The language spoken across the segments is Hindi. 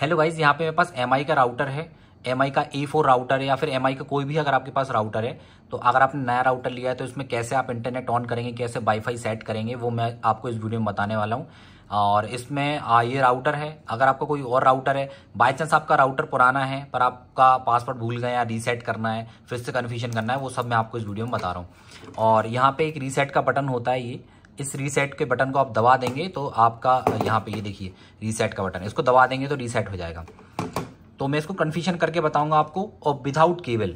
हेलो गाइज यहाँ पे मेरे पास एम का राउटर है एम का ए फोर राउटर है या फिर एम का कोई भी अगर आपके पास राउटर है तो अगर आपने नया राउटर लिया है तो इसमें कैसे आप इंटरनेट ऑन करेंगे कैसे वाईफाई सेट करेंगे वो मैं आपको इस वीडियो में बताने वाला हूँ और इसमें ये राउटर है अगर आपका कोई और राउटर है बाई चांस आपका राउटर पुराना है पर आपका पासवर्ड भूल गए या रीसेट करना है फिर से कन्फ्यूजन करना है वो सब मैं आपको इस वीडियो में बता रहा हूँ और यहाँ पर एक रीसेट का बटन होता है ये इस रीसेट के बटन को आप दबा देंगे तो आपका यहाँ पे ये देखिए रीसेट का बटन इसको दबा देंगे तो रीसेट हो जाएगा तो मैं इसको कन्फ्यूशन करके बताऊंगा आपको और विदाउट केबल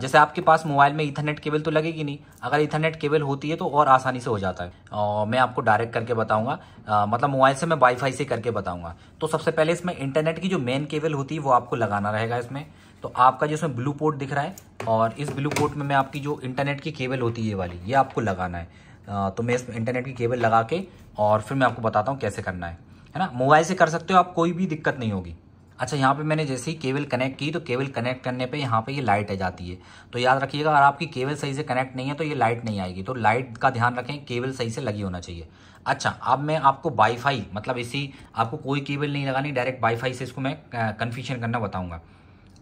जैसे आपके पास मोबाइल में इथरनेट केबल तो लगेगी नहीं अगर इथरनेट केबल होती है तो और आसानी से हो जाता है और मैं आपको डायरेक्ट करके बताऊंगा मतलब मोबाइल से मैं वाईफाई से करके बताऊंगा तो सबसे पहले इसमें इंटरनेट की जो मेन केबल होती है वो आपको लगाना रहेगा इसमें तो आपका जो ब्लू पोर्ट दिख रहा है और इस ब्लू पोर्ट में मैं आपकी जो इंटरनेट की केबल होती है ये वाली ये आपको लगाना है तो मैं इसमें इंटरनेट की केबल लगा के और फिर मैं आपको बताता हूँ कैसे करना है है ना मोबाइल से कर सकते हो आप कोई भी दिक्कत नहीं होगी अच्छा यहाँ पे मैंने जैसे ही केबल कनेक्ट की तो केबल कनेक्ट करने पे यहाँ पे ये यह लाइट आ जाती है तो याद रखिएगा अगर आपकी केबल सही से कनेक्ट नहीं है तो ये लाइट नहीं आएगी तो लाइट का ध्यान रखें केबल सही से लगी होना चाहिए अच्छा अब मैं आपको वाईफाई मतलब इसी आपको कोई केबल नहीं लगानी डायरेक्ट वाईफाई से इसको मैं कन्फ्यूशन करना बताऊँगा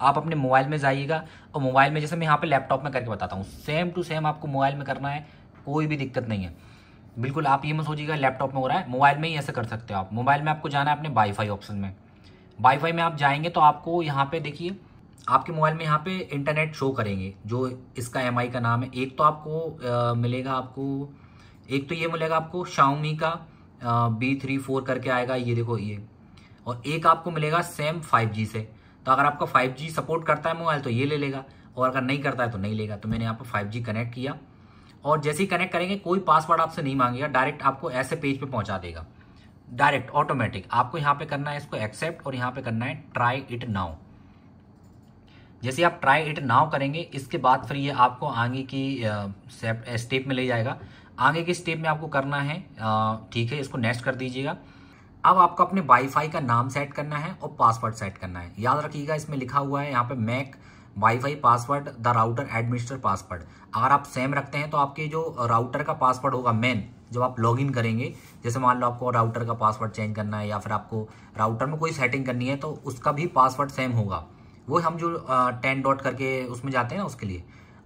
आप अपने मोबाइल में जाइएगा और मोबाइल में जैसे मैं यहाँ पे लैपटॉप में करके बताता हूँ सेम टू सेम आपको मोबाइल में करना है कोई भी दिक्कत नहीं है बिल्कुल आप ये मत सोचिएगा लैपटॉप में हो रहा है मोबाइल में ही ऐसे कर सकते हो आप मोबाइल में आपको जाना है अपने वाईफाई ऑप्शन में वाईफाई में आप जाएंगे तो आपको यहाँ पे देखिए आपके मोबाइल में यहाँ पे इंटरनेट शो करेंगे जो इसका एम का नाम है एक तो आपको आ, मिलेगा आपको एक तो ये मिलेगा आपको शाउमी का बी थ्री फोर करके आएगा ये देखो ये और एक आपको मिलेगा सेम फाइव जी से तो अगर आपका फाइव जी सपोर्ट करता है मोबाइल तो ये ले लेगा और अगर नहीं करता है तो नहीं लेगा तो मैंने यहाँ पर फाइव जी कनेक्ट किया और जैसे ही कनेक्ट करेंगे कोई पासवर्ड आपसे नहीं मांगेगा डायरेक्ट आपको ऐसे पेज पे पहुंचा देगा डायरेक्ट ऑटोमेटिक आपको यहाँ पे करना है इसको एक्सेप्ट और यहाँ पे करना है ट्राई इट नाउ जैसे आप ट्राई इट नाउ करेंगे इसके बाद फिर ये आपको आगे की स्टेप में ले जाएगा आगे के स्टेप में आपको करना है ठीक है इसको नेक्स्ट कर दीजिएगा अब आपको अपने वाईफाई का नाम सेट करना है और पासवर्ड सेट करना है याद रखिएगा इसमें लिखा हुआ है यहाँ पे Mac wifi password the router administer password अगर आप सेम रखते हैं तो आपके जो राउटर का पासवर्ड होगा मेन जब आप लॉगिन करेंगे जैसे मान लो आपको राउटर का पासवर्ड चेंज करना है या फिर आपको राउटर में कोई सेटिंग करनी है तो उसका भी पासवर्ड सेम होगा वो हम जो टेन डॉट करके उसमें जाते हैं ना उसके लिए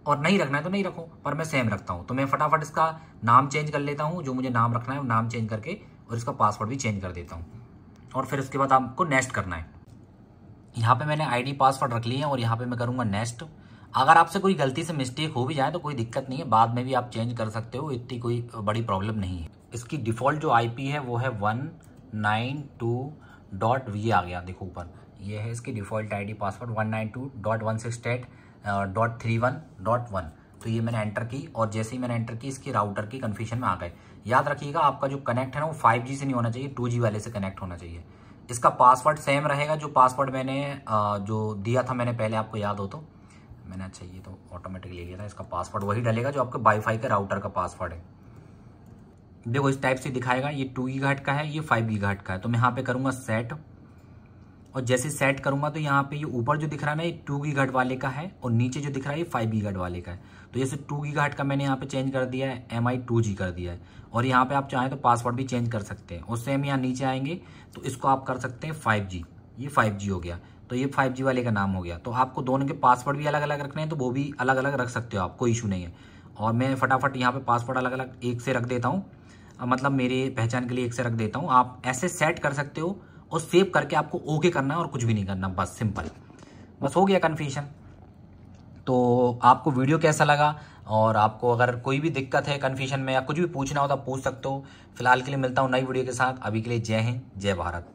और नहीं रखना है तो नहीं रखो पर मैं सेम रखता हूँ तो मैं फटाफट इसका नाम चेंज कर लेता हूँ जो मुझे नाम रखना है वो नाम चेंज करके और इसका पासवर्ड भी चेंज कर देता हूँ और फिर उसके बाद आपको नेक्स्ट करना है यहाँ पे मैंने आईडी पासवर्ड रख लिया है और यहाँ पे मैं करूँगा नेक्स्ट अगर आपसे कोई गलती से मिस्टेक हो भी जाए तो कोई दिक्कत नहीं है बाद में भी आप चेंज कर सकते हो इतनी कोई बड़ी प्रॉब्लम नहीं है इसकी डिफ़ॉल्ट जो आईपी है वो है वन नाइन टू डॉट वी आ गया देखो ऊपर ये है इसकी default ID password one nine two dot one six eight dot three one dot one तो ये मैंने एंटर की और जैसे ही मैंने एंटर की इसकी राउटर की कन्फ्यूजन में आ गए याद रखिएगा आपका जो कनेक्ट है ना वो फाइव जी से नहीं होना चाहिए टू जी वाले से कनेक्ट होना चाहिए इसका पासवर्ड सेम रहेगा जो पासवर्ड मैंने जो दिया था मैंने पहले आपको याद हो तो मैंने अच्छा ये तो ऑटोमेटिक ले लिया था इसका पासवर्ड वही डलेगा जो आपके वाईफाई के राउटर का पासवर्ड है देखो इस टाइप से दिखाएगा ये टू ई घाट का है ये फाइव ई घाट का है तो मैं यहाँ पे करूँगा सेट और जैसे सेट करूंगा तो यहाँ पे ये ऊपर जो दिख रहा है ना ये टू गी घाट वाले का है और नीचे जो दिख रहा है ये फाइव गी घट वाले का है तो जैसे टू गी घाट का मैंने यहाँ पे चेंज कर दिया है एम आई टू जी कर दिया है और यहाँ पे आप चाहें तो पासवर्ड भी चेंज कर सकते हैं और सेम यहाँ नीचे आएंगे तो इसको आप कर सकते हैं फाइव जी ये फाइव जी हो गया तो ये फाइव जी वाले का नाम हो गया तो आपको दोनों के पासवर्ड भी अलग अलग रखने हैं तो वो भी अलग अलग रख सकते हो आप कोई इशू नहीं है और मैं फटाफट यहाँ पे पासवर्ड अलग अलग एक से रख देता हूँ मतलब मेरे पहचान के लिए एक से रख देता हूँ आप ऐसे सेट कर सकते हो और सेव करके आपको ओके करना है और कुछ भी नहीं करना बस सिंपल बस हो गया कन्फ्यूजन तो आपको वीडियो कैसा लगा और आपको अगर कोई भी दिक्कत है कन्फ्यूजन में या कुछ भी पूछना हो तो पूछ सकते हो फिलहाल के लिए मिलता हूँ नई वीडियो के साथ अभी के लिए जय हिंद जय भारत